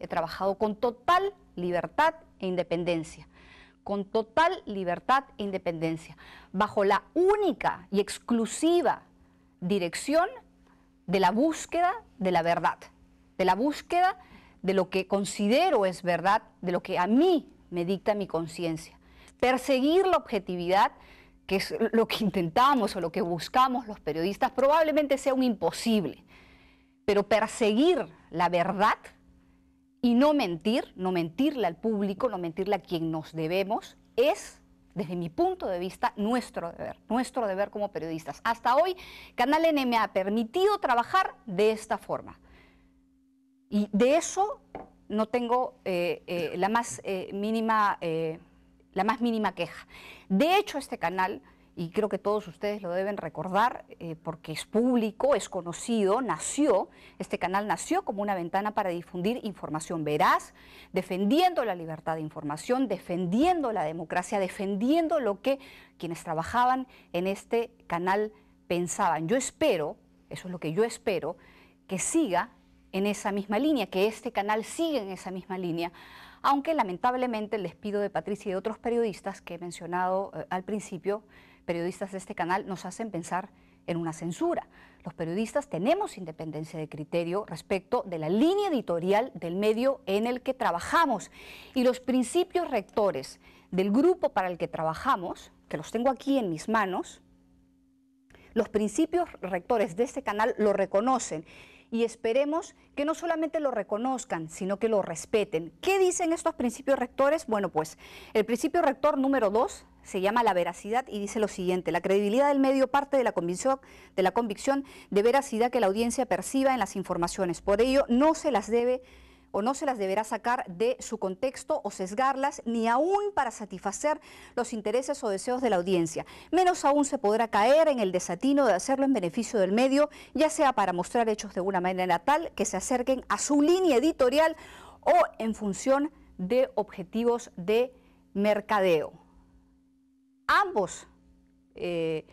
He trabajado con total libertad e independencia, con total libertad e independencia, bajo la única y exclusiva dirección de la búsqueda de la verdad, de la búsqueda de lo que considero es verdad, de lo que a mí me dicta mi conciencia. Perseguir la objetividad, que es lo que intentamos o lo que buscamos los periodistas, probablemente sea un imposible, pero perseguir la verdad, y no mentir, no mentirle al público, no mentirle a quien nos debemos, es, desde mi punto de vista, nuestro deber, nuestro deber como periodistas. Hasta hoy, Canal N me ha permitido trabajar de esta forma. Y de eso no tengo eh, eh, la, más, eh, mínima, la más mínima queja. De hecho, este canal y creo que todos ustedes lo deben recordar eh, porque es público, es conocido, nació, este canal nació como una ventana para difundir información veraz, defendiendo la libertad de información, defendiendo la democracia, defendiendo lo que quienes trabajaban en este canal pensaban. Yo espero, eso es lo que yo espero, que siga en esa misma línea, que este canal siga en esa misma línea, aunque lamentablemente les pido de Patricia y de otros periodistas que he mencionado eh, al principio, periodistas de este canal nos hacen pensar en una censura. Los periodistas tenemos independencia de criterio respecto de la línea editorial del medio en el que trabajamos y los principios rectores del grupo para el que trabajamos, que los tengo aquí en mis manos, los principios rectores de este canal lo reconocen y esperemos que no solamente lo reconozcan, sino que lo respeten. ¿Qué dicen estos principios rectores? Bueno, pues el principio rector número dos se llama la veracidad y dice lo siguiente, la credibilidad del medio parte de la, convicción, de la convicción de veracidad que la audiencia perciba en las informaciones. Por ello, no se las debe o no se las deberá sacar de su contexto o sesgarlas, ni aún para satisfacer los intereses o deseos de la audiencia. Menos aún se podrá caer en el desatino de hacerlo en beneficio del medio, ya sea para mostrar hechos de una manera tal que se acerquen a su línea editorial o en función de objetivos de mercadeo. Ambos eh,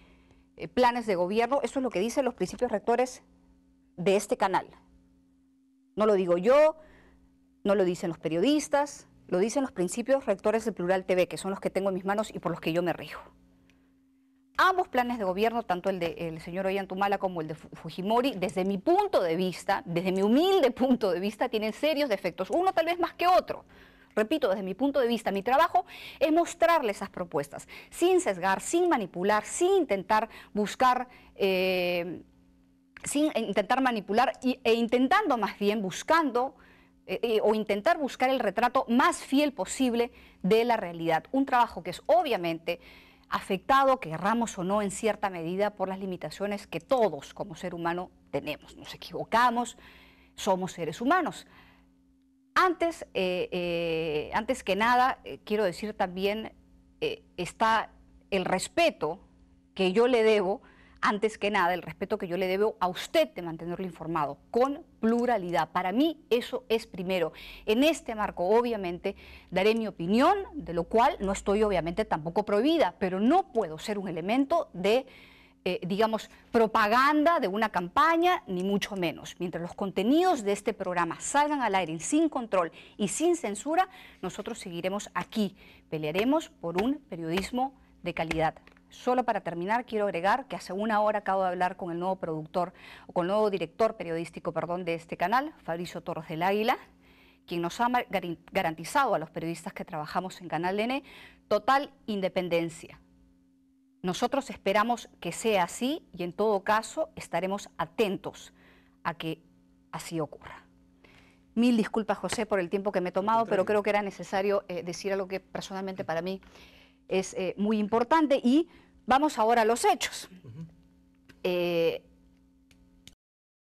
planes de gobierno, eso es lo que dicen los principios rectores de este canal. No lo digo yo, no lo dicen los periodistas, lo dicen los principios rectores del Plural TV, que son los que tengo en mis manos y por los que yo me rijo. Ambos planes de gobierno, tanto el del señor Ollantumala como el de Fujimori, desde mi punto de vista, desde mi humilde punto de vista, tienen serios defectos, uno tal vez más que otro. Repito, desde mi punto de vista, mi trabajo es mostrarle esas propuestas, sin sesgar, sin manipular, sin intentar buscar... Eh, sin intentar manipular e intentando más bien buscando eh, eh, o intentar buscar el retrato más fiel posible de la realidad. Un trabajo que es obviamente afectado, querramos o no, en cierta medida por las limitaciones que todos como ser humano tenemos. Nos equivocamos, somos seres humanos. Antes, eh, antes que nada, quiero decir también, está el respeto que yo le debo antes que nada, el respeto que yo le debo a usted de mantenerlo informado, con pluralidad. Para mí eso es primero. En este marco, obviamente, daré mi opinión, de lo cual no estoy obviamente tampoco prohibida, pero no puedo ser un elemento de... Eh, digamos, propaganda de una campaña, ni mucho menos. Mientras los contenidos de este programa salgan al aire sin control y sin censura, nosotros seguiremos aquí. Pelearemos por un periodismo de calidad. Solo para terminar, quiero agregar que hace una hora acabo de hablar con el nuevo productor, o con el nuevo director periodístico, perdón, de este canal, Fabricio Torres del Águila, quien nos ha garantizado a los periodistas que trabajamos en Canal N total independencia. Nosotros esperamos que sea así y en todo caso estaremos atentos a que así ocurra. Mil disculpas, José, por el tiempo que me he tomado, pero creo que era necesario eh, decir algo que personalmente para mí es eh, muy importante y vamos ahora a los hechos.